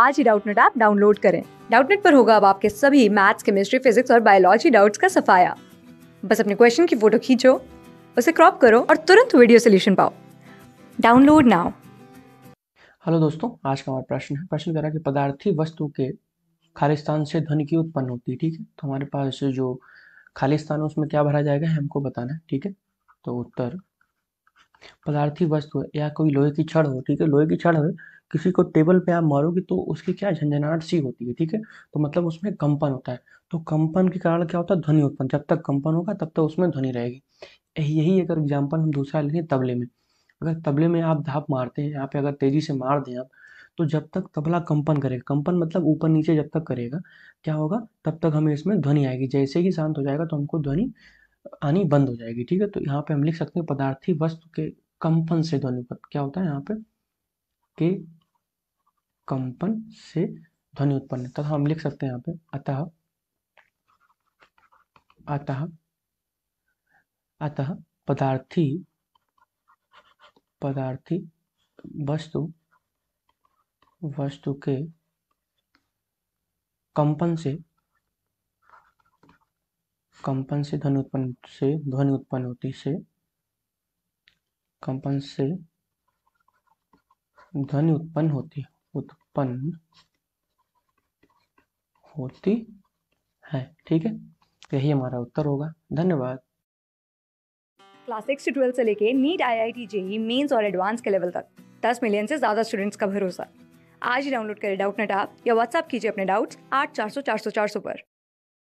आज ही Doubtnut app download करें डाउटनेट पर होगा अब आपके सभी मैथ्स केमिस्ट्री फिजिक्स और बायोलॉजी डाउट्स का सफाया बस अपने क्वेश्चन की फोटो खींचो उसे क्रॉप करो और तुरंत वीडियो सोल्यूशन पाओ डाउनलोड नाउ हेलो दोस्तों आज का हमारा प्रश्न है प्रश्न कह रहा है कि पदार्थी वस्तु के खालिस्तान से ध्वनि की उत्पन्न होती है ठीक है तो हमारे पास जो खालिस्तान है उसमें क्या भरा जाएगा हमको बताना है ठीक है तो उत्तर पदार्थी वस्तु है या कोई लोहे की छड़ हो ठीक है लोहे की छड़ है किसी को टेबल पे आप मारोगे तो उसकी क्या झंझनाहट सी होती है ठीक है तो मतलब उसमें कंपन होता है तो कंपन के कारण क्या होता है ध्वनि उत्पन्न जब तक कंपन होगा तब तक उसमें ध्वनि रहेगी यही अगर एग्जाम्पल हम दूसरा लेंगे तबले में अगर तबले में आप धाप मारते हैं यहाँ पे अगर तेज़ी से मार दें आप तो जब तक तबला कंपन करेगा कंपन मतलब ऊपर नीचे जब तक करेगा क्या होगा तब तक हमें इसमें ध्वनि आएगी जैसे ही शांत हो जाएगा तो हमको ध्वनि आनी बंद हो जाएगी ठीक है तो यहाँ पे हम लिख सकते हैं पदार्थी वस्तु के कंपन से ध्वनि उत्पन्न क्या होता है यहाँ पे के कंपन से ध्वनि उत्पन्न तथा तो हम लिख सकते हैं यहाँ पे अतः अतः अतः पदार्थी पदार्थी वस्तु वस्तु के कंपन से कंपन से ध्वनि उत्पन्न से ध्वनि उत्पन्न होती से कंपन से ध्वनि उत्पन्न होती उत्पन्न होती है ठीक है यही हमारा उत्तर होगा धन्यवाद क्लास सिक्स से ट्वेल्थ से लेके NEET I I T JEE mains और एडवांस के लेवल तक दस मिलियन से ज़्यादा स्टूडेंट्स का भरोसा आज ही डाउनलोड करें डाउट नेट आप या व्हाट्सअप कीजिए अपने डाउट्स आठ चार सौ चार सौ चार सौ पर